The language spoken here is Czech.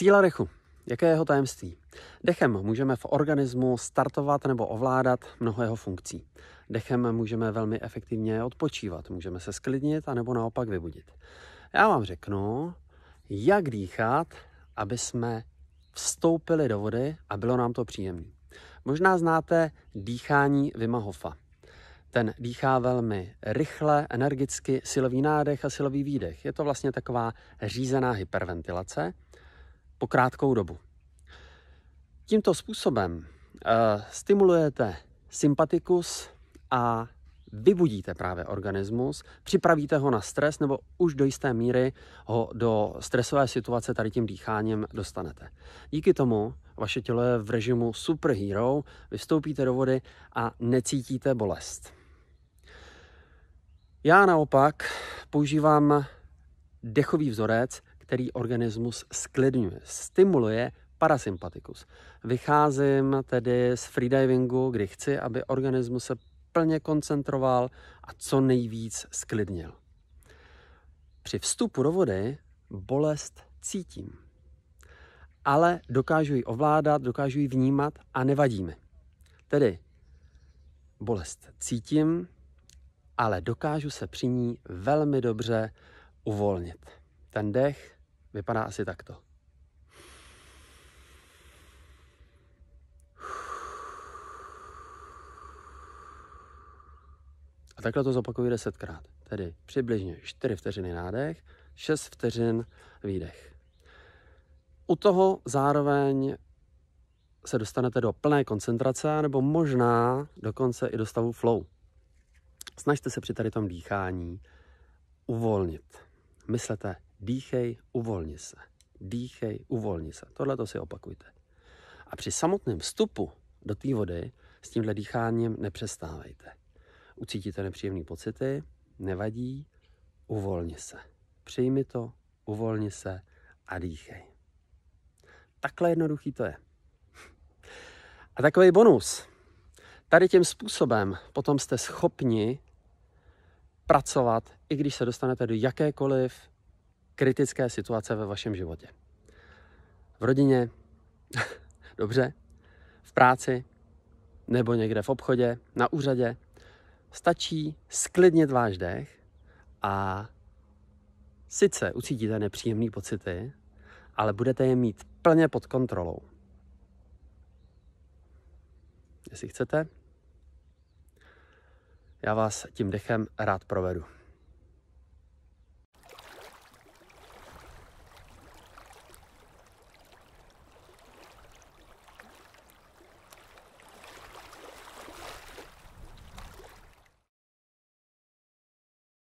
Síla dechu. Jaké je jeho tajemství? Dechem můžeme v organismu startovat nebo ovládat mnoho jeho funkcí. Dechem můžeme velmi efektivně odpočívat, můžeme se sklidnit a nebo naopak vybudit. Já vám řeknu, jak dýchat, aby jsme vstoupili do vody a bylo nám to příjemné. Možná znáte dýchání Vimahofa. Ten dýchá velmi rychle, energicky, silový nádech a silový výdech. Je to vlastně taková řízená hyperventilace, po krátkou dobu. Tímto způsobem uh, stimulujete sympatikus a vybudíte právě organismus, připravíte ho na stres nebo už do jisté míry ho do stresové situace tady tím dýcháním dostanete. Díky tomu vaše tělo je v režimu superhero, vystoupíte do vody a necítíte bolest. Já naopak používám dechový vzorec který organismus sklidňuje, stimuluje parasympatikus. Vycházím tedy z freedivingu, kdy chci, aby organismus se plně koncentroval a co nejvíc sklidnil. Při vstupu do vody bolest cítím, ale dokážu ji ovládat, dokážu ji vnímat a nevadí mi. Tedy bolest cítím, ale dokážu se při ní velmi dobře uvolnit. Ten dech vypadá asi takto. A takhle to zopakuju desetkrát. Tedy přibližně 4 vteřiny nádech, 6 vteřin výdech. U toho zároveň se dostanete do plné koncentrace, nebo možná dokonce i do stavu flow. Snažte se při tady tom dýchání uvolnit. Myslete Dýchej, uvolni se. Dýchej, uvolni se. Tohle to si opakujte. A při samotném vstupu do té vody s tímhle dýcháním nepřestávejte. Ucítíte nepříjemné pocity, nevadí, uvolni se. Přijmi to, uvolni se a dýchej. Takhle jednoduchý to je. A takový bonus. Tady tím způsobem potom jste schopni pracovat, i když se dostanete do jakékoliv kritické situace ve vašem životě. V rodině, dobře, v práci, nebo někde v obchodě, na úřadě. Stačí sklidnit váš dech a sice ucítíte nepříjemné pocity, ale budete je mít plně pod kontrolou. Jestli chcete, já vás tím dechem rád provedu.